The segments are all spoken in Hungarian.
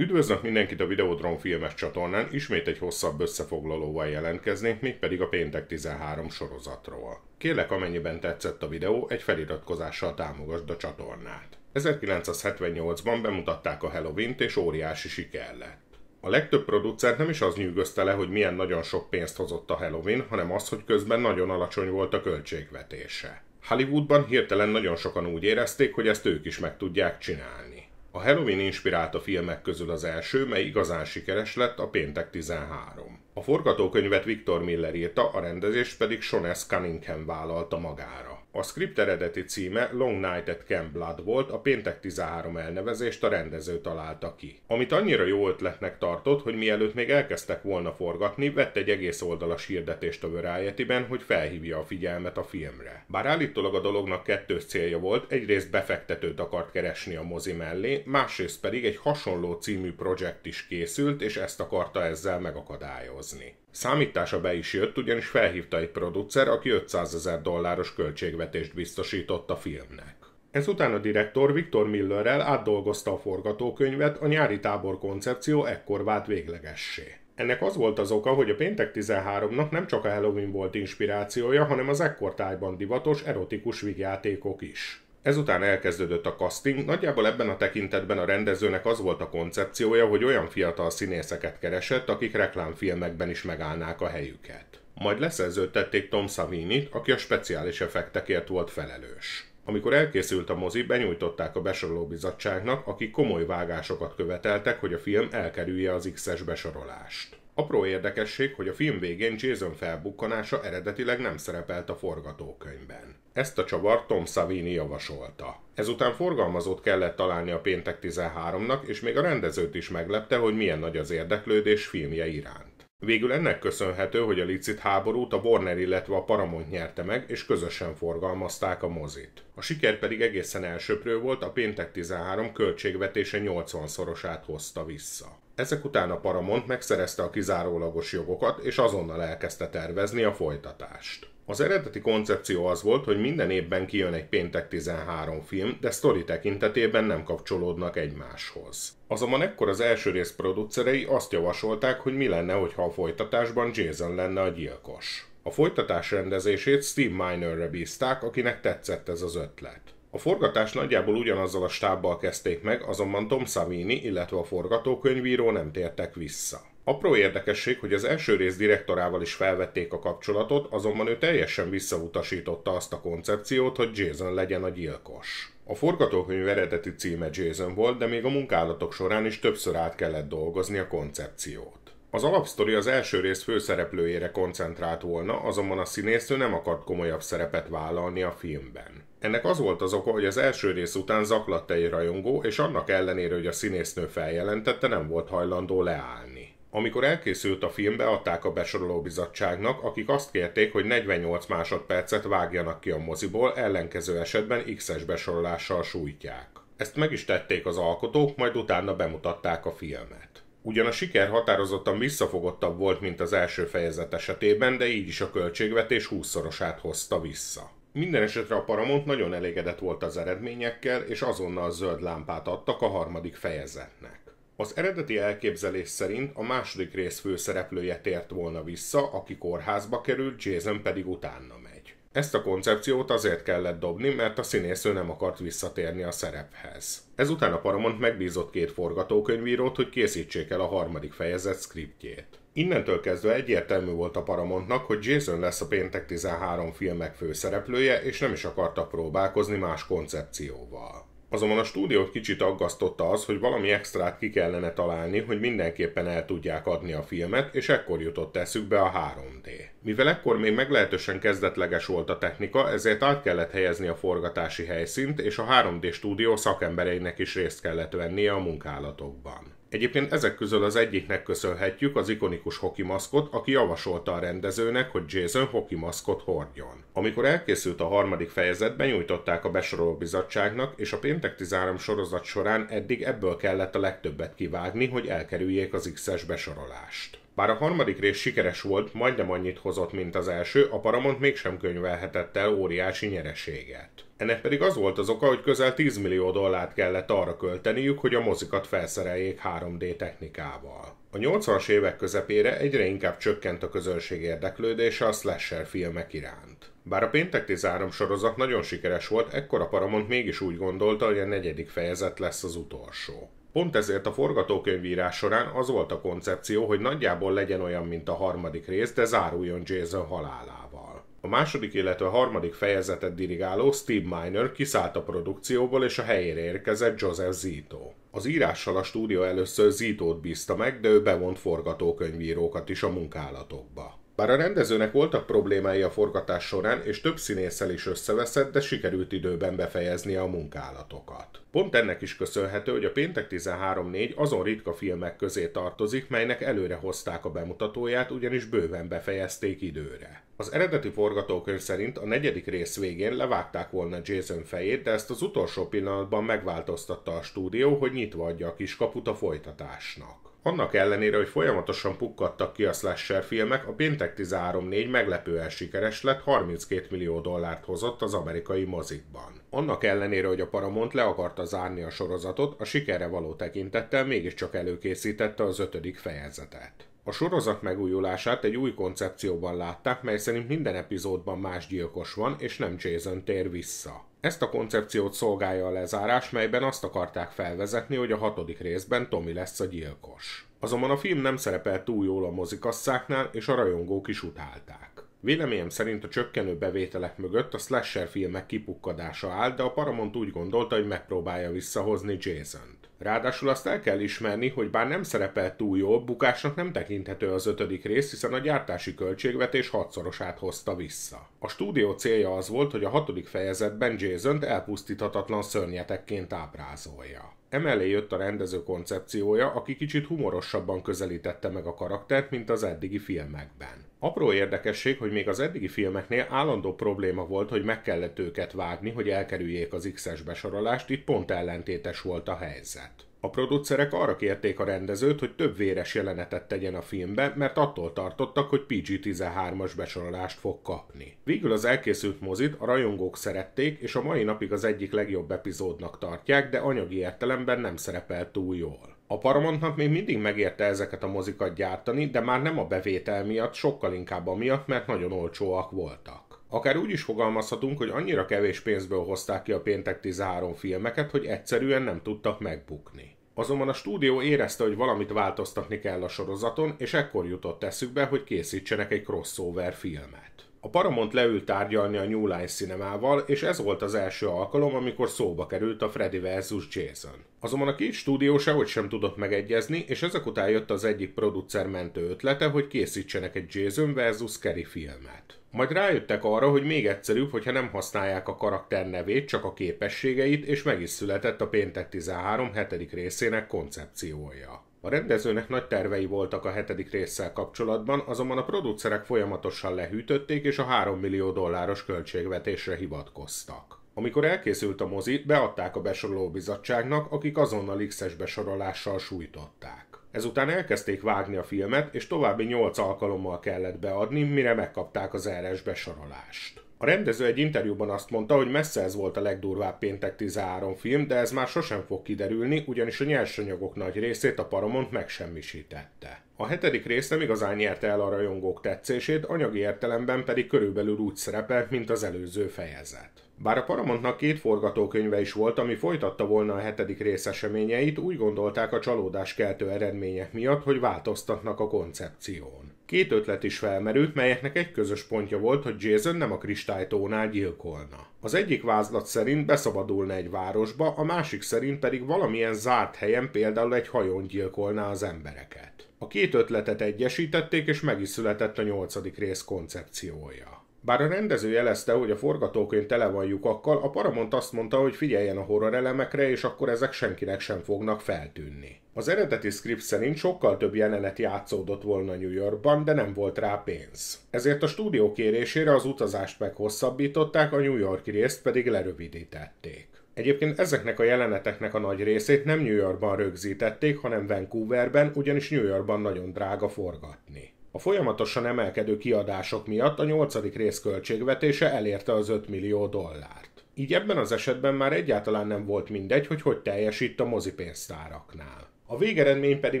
Üdvözlök mindenkit a Videodron filmes csatornán, ismét egy hosszabb összefoglalóval jelentkeznénk, mégpedig a Péntek 13 sorozatról. Kérlek, amennyiben tetszett a videó, egy feliratkozással támogasd a csatornát. 1978-ban bemutatták a Halloween-t és óriási siker lett. A legtöbb producert nem is az nyűgözte le, hogy milyen nagyon sok pénzt hozott a Halloween, hanem az, hogy közben nagyon alacsony volt a költségvetése. Hollywoodban hirtelen nagyon sokan úgy érezték, hogy ezt ők is meg tudják csinálni. A Halloween inspirált a filmek közül az első, mely igazán sikeres lett, a Péntek 13. A forgatókönyvet Viktor Miller írta, a rendezést pedig Sean S. Cunningham vállalta magára. A script eredeti címe Long Night at Camp Blood volt, a Péntek 13 elnevezést a rendező találta ki. Amit annyira jó ötletnek tartott, hogy mielőtt még elkezdtek volna forgatni, vett egy egész oldalas hirdetést a variety hogy felhívja a figyelmet a filmre. Bár állítólag a dolognak kettő célja volt, egyrészt befektetőt akart keresni a mozi mellé, másrészt pedig egy hasonló című projekt is készült, és ezt akarta ezzel megakadályozni. Számítása be is jött, ugyanis felhívta egy producer, aki 500 ezer dolláros költség költségvetést biztosított a filmnek. Ezután a direktor Viktor Millerrel átdolgozta a forgatókönyvet, a nyári tábor koncepció ekkor vált véglegessé. Ennek az volt az oka, hogy a péntek 13-nak nem csak a Halloween volt inspirációja, hanem az ekkortájban divatos, erotikus vigyátékok is. Ezután elkezdődött a casting, nagyjából ebben a tekintetben a rendezőnek az volt a koncepciója, hogy olyan fiatal színészeket keresett, akik reklámfilmekben is megállnák a helyüket majd leszerződtették Tom Savinit, aki a speciális effektekért volt felelős. Amikor elkészült a mozi, benyújtották a besoroló bizottságnak, akik komoly vágásokat követeltek, hogy a film elkerülje az X-es besorolást. Apró érdekesség, hogy a film végén Jason felbukkanása eredetileg nem szerepelt a forgatókönyvben. Ezt a csavart Tom Savini javasolta. Ezután forgalmazót kellett találni a péntek 13-nak, és még a rendezőt is meglepte, hogy milyen nagy az érdeklődés filmje iránt. Végül ennek köszönhető, hogy a licit háborút a Warner, illetve a Paramount nyerte meg, és közösen forgalmazták a mozit. A siker pedig egészen elsöprő volt, a Péntek 13 költségvetése 80-szorosát hozta vissza. Ezek után a Paramount megszerezte a kizárólagos jogokat, és azonnal elkezdte tervezni a folytatást. Az eredeti koncepció az volt, hogy minden évben kijön egy péntek 13 film, de sztori tekintetében nem kapcsolódnak egymáshoz. Azonban ekkor az első rész producerei azt javasolták, hogy mi lenne, ha a folytatásban Jason lenne a gyilkos. A folytatás rendezését Steve Minerre bízták, akinek tetszett ez az ötlet. A forgatás nagyjából ugyanazzal a stábbal kezdték meg, azonban Tom Savini, illetve a forgatókönyvíró nem tértek vissza. Apró érdekesség, hogy az első rész direktorával is felvették a kapcsolatot, azonban ő teljesen visszautasította azt a koncepciót, hogy Jason legyen a gyilkos. A forgatókönyv eredeti címe Jason volt, de még a munkálatok során is többször át kellett dolgozni a koncepciót. Az alapsztori az első rész főszereplőjére koncentrált volna, azonban a színésznő nem akart komolyabb szerepet vállalni a filmben. Ennek az volt az oka, hogy az első rész után zaklatta egy rajongó, és annak ellenére, hogy a színésznő feljelentette, nem volt hajlandó leállni. Amikor elkészült a film, beadták a besoroló bizottságnak, akik azt kérték, hogy 48 másodpercet vágjanak ki a moziból, ellenkező esetben X-es besorolással sújtják. Ezt meg is tették az alkotók, majd utána bemutatták a filmet. Ugyan a siker határozottan visszafogottabb volt, mint az első fejezet esetében, de így is a költségvetés 20-szorosát hozta vissza. Minden esetre a Paramount nagyon elégedett volt az eredményekkel, és azonnal zöld lámpát adtak a harmadik fejezetnek. Az eredeti elképzelés szerint a második rész főszereplője tért volna vissza, aki kórházba került, Jason pedig utána megy. Ezt a koncepciót azért kellett dobni, mert a színésző nem akart visszatérni a szerephez. Ezután a Paramount megbízott két forgatókönyvírót, hogy készítsék el a harmadik fejezet skriptjét. Innentől kezdve egyértelmű volt a Paramountnak, hogy Jason lesz a péntek 13 filmek főszereplője, és nem is akarta próbálkozni más koncepcióval. Azonban a stúdiót kicsit aggasztotta az, hogy valami extrát ki kellene találni, hogy mindenképpen el tudják adni a filmet, és ekkor jutott eszükbe a 3D. Mivel ekkor még meglehetősen kezdetleges volt a technika, ezért át kellett helyezni a forgatási helyszínt, és a 3D stúdió szakembereinek is részt kellett vennie a munkálatokban. Egyébként ezek közül az egyiknek köszönhetjük az ikonikus hoki maszkot, aki javasolta a rendezőnek, hogy Jason hoki maszkot hordjon. Amikor elkészült a harmadik fejezetben, nyújtották a besoroló bizottságnak, és a péntek 13 sorozat során eddig ebből kellett a legtöbbet kivágni, hogy elkerüljék az X-es besorolást. Bár a harmadik rész sikeres volt, majdnem annyit hozott, mint az első, a Paramount mégsem könyvelhetett el óriási nyereséget. Ennek pedig az volt az oka, hogy közel 10 millió dollárt kellett arra költeniük, hogy a mozikat felszereljék 3D technikával. A 80-as évek közepére egyre inkább csökkent a közönség érdeklődése a slasher filmek iránt. Bár a Péntek 13 sorozat nagyon sikeres volt, ekkor a Paramount mégis úgy gondolta, hogy a negyedik fejezet lesz az utolsó. Pont ezért a forgatókönyvírás során az volt a koncepció, hogy nagyjából legyen olyan, mint a harmadik rész, de záruljon Jason halálával. A második, illetve a harmadik fejezetet dirigáló Steve Miner kiszállt a produkcióból, és a helyére érkezett Joseph Zito. Az írással a stúdió először Zitót bízta meg, de ő bevont forgatókönyvírókat is a munkálatokba. Bár a rendezőnek voltak problémái a forgatás során, és több színésszel is összeveszett, de sikerült időben befejezni a munkálatokat. Pont ennek is köszönhető, hogy a Péntek 13-4 azon ritka filmek közé tartozik, melynek előre hozták a bemutatóját, ugyanis bőven befejezték időre. Az eredeti forgatókönyv szerint a negyedik rész végén levágták volna Jason fejét, de ezt az utolsó pillanatban megváltoztatta a stúdió, hogy nyitva adja a kiskaput a folytatásnak. Annak ellenére, hogy folyamatosan pukkadtak ki a slasher filmek, a Péntek 13-4 meglepően sikeres lett, 32 millió dollárt hozott az amerikai mozikban. Annak ellenére, hogy a Paramount le akarta zárni a sorozatot, a sikerre való tekintettel mégiscsak előkészítette az ötödik fejezetet. A sorozat megújulását egy új koncepcióban látták, mely szerint minden epizódban más gyilkos van, és nem Jason tér vissza. Ezt a koncepciót szolgálja a lezárás, melyben azt akarták felvezetni, hogy a hatodik részben Tommy lesz a gyilkos. Azonban a film nem szerepel túl jól a mozikasszáknál, és a rajongók is utálták. Véleményem szerint a csökkenő bevételek mögött a slasher filmek kipukkadása áll, de a Paramount úgy gondolta, hogy megpróbálja visszahozni Jason-t. Ráadásul azt el kell ismerni, hogy bár nem szerepel túl jó, bukásnak nem tekinthető az ötödik rész, hiszen a gyártási költségvetés hatszorosát hozta vissza. A stúdió célja az volt, hogy a hatodik fejezetben jason elpusztíthatatlan szörnyetekként ábrázolja. Emellé jött a rendező koncepciója, aki kicsit humorosabban közelítette meg a karaktert, mint az eddigi filmekben apró érdekesség, hogy még az eddigi filmeknél állandó probléma volt, hogy meg kellett őket vágni, hogy elkerüljék az X-es besorolást, itt pont ellentétes volt a helyzet. A producerek arra kérték a rendezőt, hogy több véres jelenetet tegyen a filmbe, mert attól tartottak, hogy PG-13-as besorolást fog kapni. Végül az elkészült mozit a rajongók szerették, és a mai napig az egyik legjobb epizódnak tartják, de anyagi értelemben nem szerepel túl jól a Paramountnak még mindig megérte ezeket a mozikat gyártani, de már nem a bevétel miatt, sokkal inkább amiatt, mert nagyon olcsóak voltak. Akár úgy is fogalmazhatunk, hogy annyira kevés pénzből hozták ki a péntek 13 filmeket, hogy egyszerűen nem tudtak megbukni. Azonban a stúdió érezte, hogy valamit változtatni kell a sorozaton, és ekkor jutott eszükbe, hogy készítsenek egy crossover filmet. A Paramount leült tárgyalni a New Line Cinemával, és ez volt az első alkalom, amikor szóba került a Freddy vs. Jason. Azonban a két stúdió sehogy sem tudott megegyezni, és ezek után jött az egyik producer mentő ötlete, hogy készítsenek egy Jason vs. Scary filmet. Majd rájöttek arra, hogy még egyszerűbb, hogyha nem használják a karakter nevét, csak a képességeit, és meg is született a Péntek 13. hetedik részének koncepciója. A rendezőnek nagy tervei voltak a hetedik résszel kapcsolatban, azonban a producerek folyamatosan lehűtötték és a 3 millió dolláros költségvetésre hivatkoztak. Amikor elkészült a mozi, beadták a besoroló bizottságnak, akik azonnal X-es besorolással sújtották. Ezután elkezdték vágni a filmet, és további 8 alkalommal kellett beadni, mire megkapták az RS besorolást. A rendező egy interjúban azt mondta, hogy messze ez volt a legdurvább péntek 13 film, de ez már sosem fog kiderülni, ugyanis a nyersanyagok nagy részét a Paramount megsemmisítette. A hetedik rész nem igazán nyerte el a rajongók tetszését, anyagi értelemben pedig körülbelül úgy szerepelt, mint az előző fejezet. Bár a Paramountnak két forgatókönyve is volt, ami folytatta volna a hetedik rész eseményeit, úgy gondolták a csalódás keltő eredmények miatt, hogy változtatnak a koncepción. Két ötlet is felmerült, melyeknek egy közös pontja volt, hogy Jason nem a kristálytónál gyilkolna. Az egyik vázlat szerint beszabadulna egy városba, a másik szerint pedig valamilyen zárt helyen, például egy hajón gyilkolná az embereket. A két ötletet egyesítették, és meg is született a nyolcadik rész koncepciója. Bár a rendező jelezte, hogy a forgatókönyv tele van lyukakkal, a Paramount azt mondta, hogy figyeljen a horror elemekre, és akkor ezek senkinek sem fognak feltűnni. Az eredeti script szerint sokkal több jelenet játszódott volna New Yorkban, de nem volt rá pénz. Ezért a stúdió kérésére az utazást meghosszabbították, a New Yorki részt pedig lerövidítették. Egyébként ezeknek a jeleneteknek a nagy részét nem New Yorkban rögzítették, hanem Vancouverben, ugyanis New Yorkban nagyon drága forgatni. A folyamatosan emelkedő kiadások miatt a nyolcadik rész költségvetése elérte az 5 millió dollárt. Így ebben az esetben már egyáltalán nem volt mindegy, hogy hogy teljesít a mozipénztáraknál. A végeredmény pedig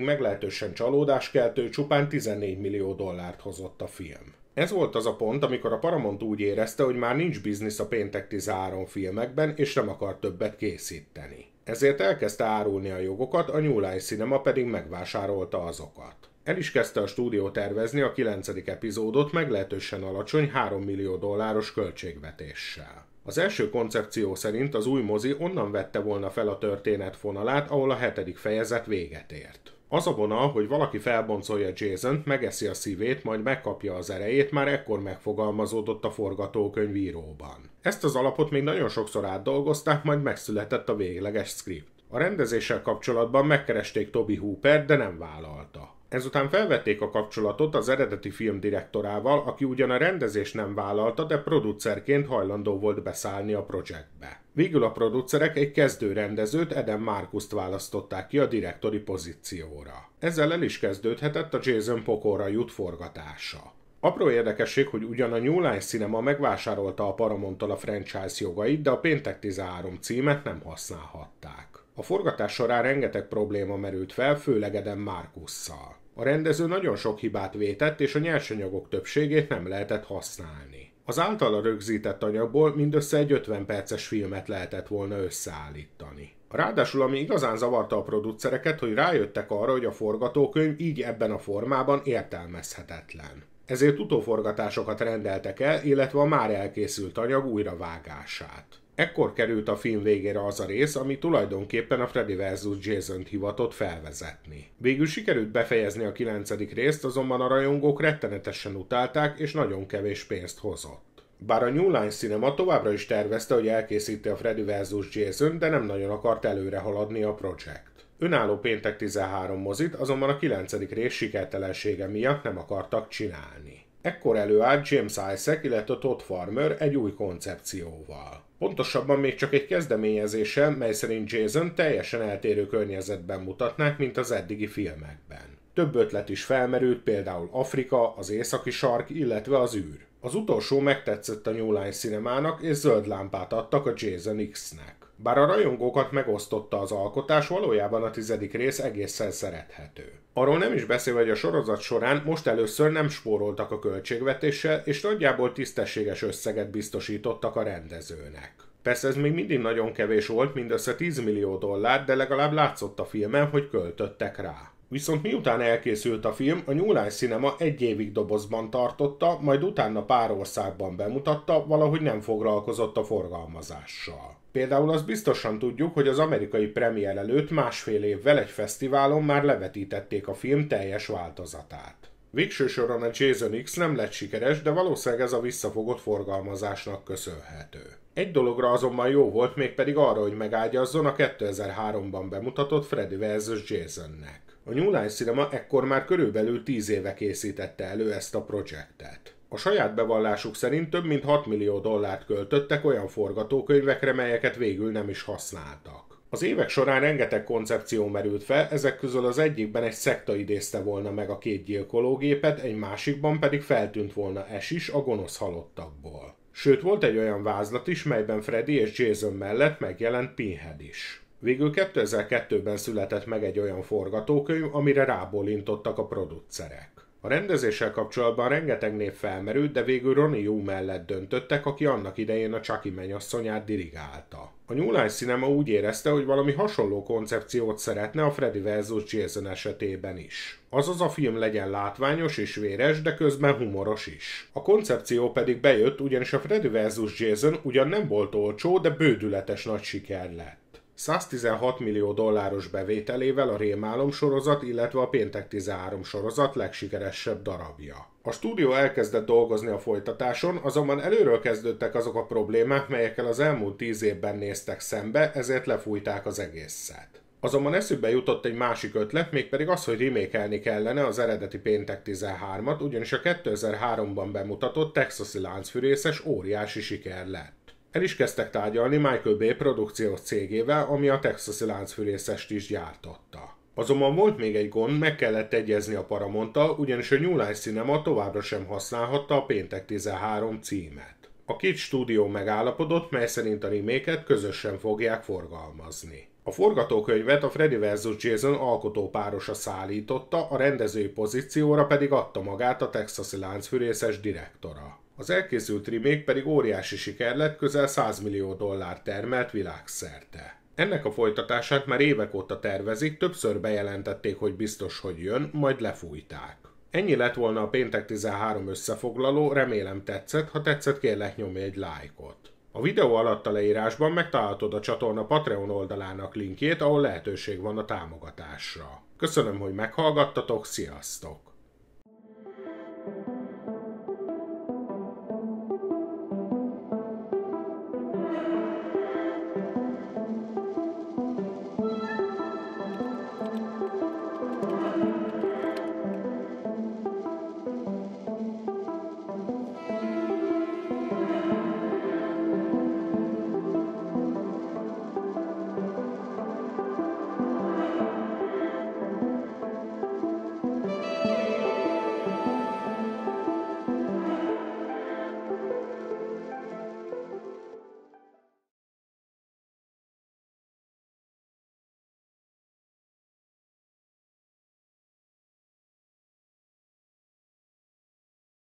meglehetősen csalódáskeltő, csupán 14 millió dollárt hozott a film. Ez volt az a pont, amikor a Paramount úgy érezte, hogy már nincs biznisz a péntek 13 filmekben, és nem akar többet készíteni. Ezért elkezdte árulni a jogokat, a New Line Cinema pedig megvásárolta azokat. El is kezdte a stúdió tervezni a 9. epizódot meglehetősen alacsony 3 millió dolláros költségvetéssel. Az első koncepció szerint az új mozi onnan vette volna fel a történet fonalát, ahol a hetedik fejezet véget ért. Az a vonal, hogy valaki felboncolja jason megeszi a szívét, majd megkapja az erejét, már ekkor megfogalmazódott a forgatókönyvíróban. Ezt az alapot még nagyon sokszor átdolgozták, majd megszületett a végleges script. A rendezéssel kapcsolatban megkeresték Toby Hooper, de nem vállalta. Ezután felvették a kapcsolatot az eredeti film direktorával, aki ugyan a rendezést nem vállalta, de producerként hajlandó volt beszállni a projektbe. Végül a producerek egy kezdő rendezőt, Eden Markuszt választották ki a direktori pozícióra. Ezzel el is kezdődhetett a Jason Pokorra jut forgatása. Apró érdekesség, hogy ugyan a New Line Cinema megvásárolta a Paramount-tal a franchise jogait, de a Péntek 13 címet nem használhatták. A forgatás során rengeteg probléma merült fel, főleg Eden Markusszal. A rendező nagyon sok hibát vétett, és a nyersanyagok többségét nem lehetett használni. Az általa rögzített anyagból mindössze egy 50 perces filmet lehetett volna összeállítani. Ráadásul ami igazán zavarta a producereket, hogy rájöttek arra, hogy a forgatókönyv így ebben a formában értelmezhetetlen. Ezért utóforgatásokat rendeltek el, illetve a már elkészült anyag újravágását. Ekkor került a film végére az a rész, ami tulajdonképpen a Freddy vs. Jason-t hivatott felvezetni. Végül sikerült befejezni a kilencedik részt, azonban a rajongók rettenetesen utálták, és nagyon kevés pénzt hozott. Bár a New Line Cinema továbbra is tervezte, hogy elkészíti a Freddy vs. Jason, de nem nagyon akart előre haladni a projekt. Önálló péntek 13 mozit azonban a 9. rész sikertelensége miatt nem akartak csinálni. Ekkor előállt James Isaac, illetve Todd Farmer egy új koncepcióval. Pontosabban még csak egy kezdeményezése, mely szerint Jason teljesen eltérő környezetben mutatnák, mint az eddigi filmekben. Több ötlet is felmerült, például Afrika, az északi sark, illetve az űr. Az utolsó megtetszett a New Line Cinemának, és zöld lámpát adtak a Jason X-nek. Bár a rajongókat megosztotta az alkotás, valójában a tizedik rész egészen szerethető. Arról nem is beszél, hogy a sorozat során most először nem spóroltak a költségvetéssel, és nagyjából tisztességes összeget biztosítottak a rendezőnek. Persze ez még mindig nagyon kevés volt, mindössze 10 millió dollár, de legalább látszott a filmen, hogy költöttek rá. Viszont miután elkészült a film, a New Line Cinema egy évig dobozban tartotta, majd utána pár országban bemutatta, valahogy nem foglalkozott a forgalmazással. Például azt biztosan tudjuk, hogy az amerikai premier előtt másfél évvel egy fesztiválon már levetítették a film teljes változatát. Végső soron a Jason X nem lett sikeres, de valószínűleg ez a visszafogott forgalmazásnak köszönhető. Egy dologra azonban jó volt, mégpedig arra, hogy megágyazzon a 2003-ban bemutatott Freddy vs. Jasonnek. A New Line Cinema ekkor már körülbelül 10 éve készítette elő ezt a projektet. A saját bevallásuk szerint több mint 6 millió dollárt költöttek olyan forgatókönyvekre, melyeket végül nem is használtak. Az évek során rengeteg koncepció merült fel, ezek közül az egyikben egy szekta idézte volna meg a két gyilkológépet, egy másikban pedig feltűnt volna es is a gonosz halottakból. Sőt, volt egy olyan vázlat is, melyben Freddy és Jason mellett megjelent Pinhead is. Végül 2002-ben született meg egy olyan forgatókönyv, amire rábólintottak a producerek. A rendezéssel kapcsolatban rengeteg név felmerült, de végül Ronnie Yu mellett döntöttek, aki annak idején a Csaki mennyasszonyát dirigálta. A New Line Cinema úgy érezte, hogy valami hasonló koncepciót szeretne a Freddy vs. Jason esetében is. Azaz a film legyen látványos és véres, de közben humoros is. A koncepció pedig bejött, ugyanis a Freddy vs. Jason ugyan nem volt olcsó, de bődületes nagy siker lett. 116 millió dolláros bevételével a Rémálom sorozat, illetve a Péntek 13 sorozat legsikeresebb darabja. A stúdió elkezdett dolgozni a folytatáson, azonban előről kezdődtek azok a problémák, melyekkel az elmúlt 10 évben néztek szembe, ezért lefújták az egészet. Azonban eszükbe jutott egy másik ötlet, mégpedig az, hogy rimékelni kellene az eredeti Péntek 13-at, ugyanis a 2003-ban bemutatott texasi láncfűrészes óriási siker lett. El is kezdtek tárgyalni Michael Bay produkciós cégével, ami a texasi láncfűrészest is gyártotta. Azonban volt még egy gond, meg kellett egyezni a Paramonttal, ugyanis a New Line Cinema továbbra sem használhatta a Péntek 13 címet. A két stúdió megállapodott, mely szerint a reméket közösen fogják forgalmazni. A forgatókönyvet a Freddy vs. Jason alkotó párosa szállította, a rendezői pozícióra pedig adta magát a texasi láncfűrészes direktora. Az elkészült remake pedig óriási siker lett, közel 100 millió dollár termelt világszerte. Ennek a folytatását már évek óta tervezik, többször bejelentették, hogy biztos, hogy jön, majd lefújták. Ennyi lett volna a péntek 13 összefoglaló, remélem tetszett, ha tetszett kérlek nyomj egy lájkot. A videó alatt a leírásban megtalálhatod a csatorna Patreon oldalának linkjét, ahol lehetőség van a támogatásra. Köszönöm, hogy meghallgattatok, sziasztok!